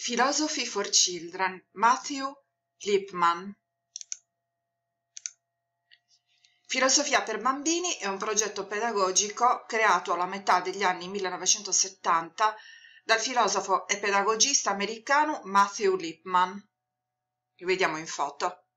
Philosophy for Children, Matthew Lipman. Filosofia per bambini è un progetto pedagogico creato alla metà degli anni 1970 dal filosofo e pedagogista americano Matthew Lipman. Lo vediamo in foto.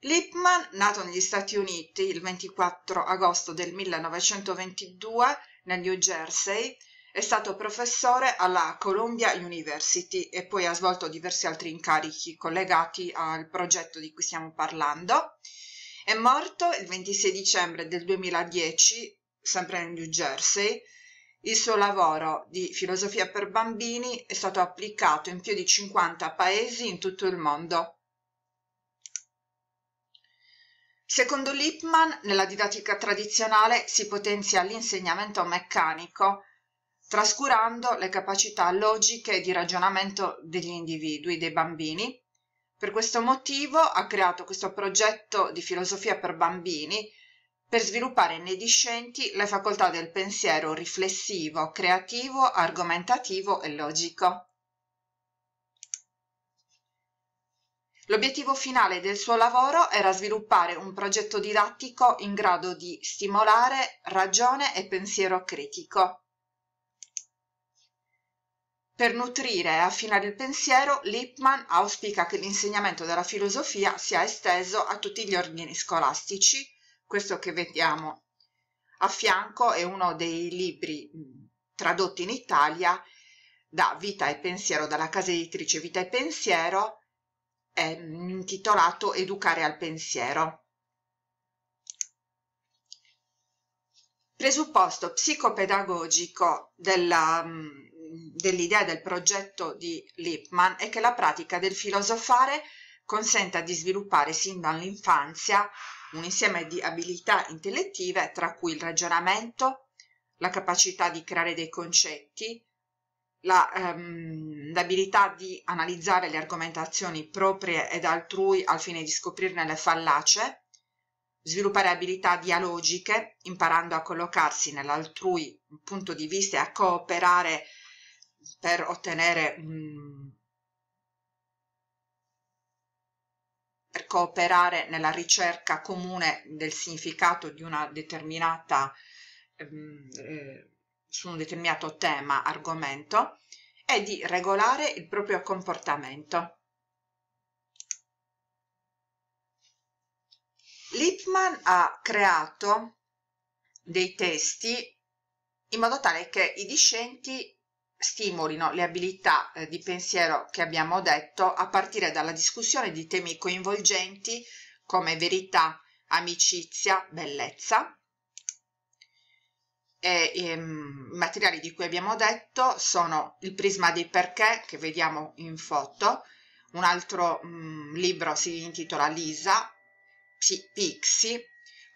Lipman, nato negli Stati Uniti il 24 agosto del 1922 nel New Jersey, è stato professore alla Columbia University e poi ha svolto diversi altri incarichi collegati al progetto di cui stiamo parlando. È morto il 26 dicembre del 2010, sempre nel New Jersey. Il suo lavoro di filosofia per bambini è stato applicato in più di 50 paesi in tutto il mondo. Secondo Lippmann, nella didattica tradizionale si potenzia l'insegnamento meccanico trascurando le capacità logiche di ragionamento degli individui, dei bambini. Per questo motivo ha creato questo progetto di filosofia per bambini per sviluppare nei discenti le facoltà del pensiero riflessivo, creativo, argomentativo e logico. L'obiettivo finale del suo lavoro era sviluppare un progetto didattico in grado di stimolare ragione e pensiero critico. Per nutrire e affinare il pensiero, Lippmann auspica che l'insegnamento della filosofia sia esteso a tutti gli ordini scolastici, questo che vediamo a fianco è uno dei libri mm, tradotti in Italia da Vita e Pensiero, dalla casa editrice Vita e Pensiero, mm, intitolato Educare al pensiero. Presupposto psicopedagogico della mm, dell'idea del progetto di Lippmann è che la pratica del filosofare consenta di sviluppare sin dall'infanzia un insieme di abilità intellettive tra cui il ragionamento, la capacità di creare dei concetti, la, ehm, l'abilità di analizzare le argomentazioni proprie ed altrui al fine di scoprirne le fallace, sviluppare abilità dialogiche, imparando a collocarsi nell'altrui punto di vista e a cooperare per ottenere mh, per cooperare nella ricerca comune del significato di una determinata mh, ehm, eh, su un determinato tema, argomento e di regolare il proprio comportamento. Lippmann ha creato dei testi in modo tale che i discenti stimolino le abilità eh, di pensiero che abbiamo detto a partire dalla discussione di temi coinvolgenti come verità, amicizia, bellezza. E, ehm, I materiali di cui abbiamo detto sono il prisma dei perché che vediamo in foto, un altro mh, mm, libro si intitola Lisa, Pixi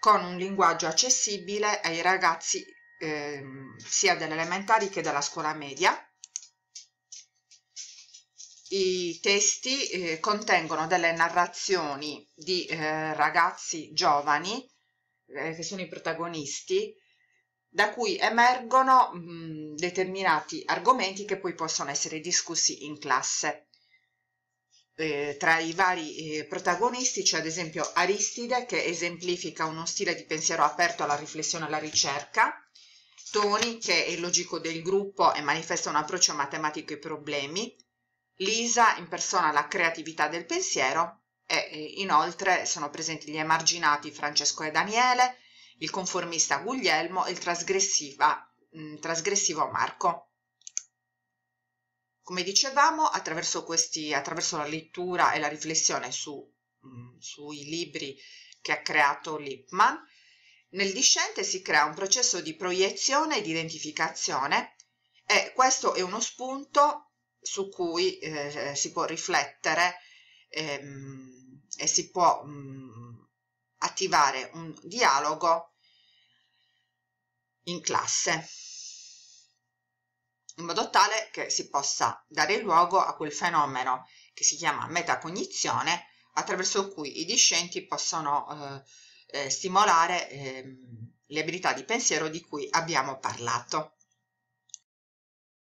con un linguaggio accessibile ai ragazzi ehm, sia delle elementari che della scuola media. I testi eh, contengono delle narrazioni di eh, ragazzi giovani, eh, che sono i protagonisti, da cui emergono mh, determinati argomenti che poi possono essere discussi in classe. Eh, tra i vari eh, protagonisti c'è ad esempio Aristide che esemplifica uno stile di pensiero aperto alla riflessione e alla ricerca, Toni, che è il logico del gruppo e manifesta un approccio matematico ai problemi, Lisa impersona la creatività del pensiero e inoltre sono presenti gli emarginati Francesco e Daniele, il conformista Guglielmo e il mm, trasgressivo Marco. Come dicevamo, attraverso, questi, attraverso la lettura e la riflessione su, mh, mm, sui libri che ha creato Lippmann, nel discente si crea un processo di proiezione e di identificazione e questo è uno spunto su cui eh, si può riflettere ehm, e si può mh, mm, attivare un dialogo in classe in modo tale che si possa dare luogo a quel fenomeno che si chiama metacognizione attraverso cui i discenti possono eh, eh, stimolare eh, le abilità di pensiero di cui abbiamo parlato.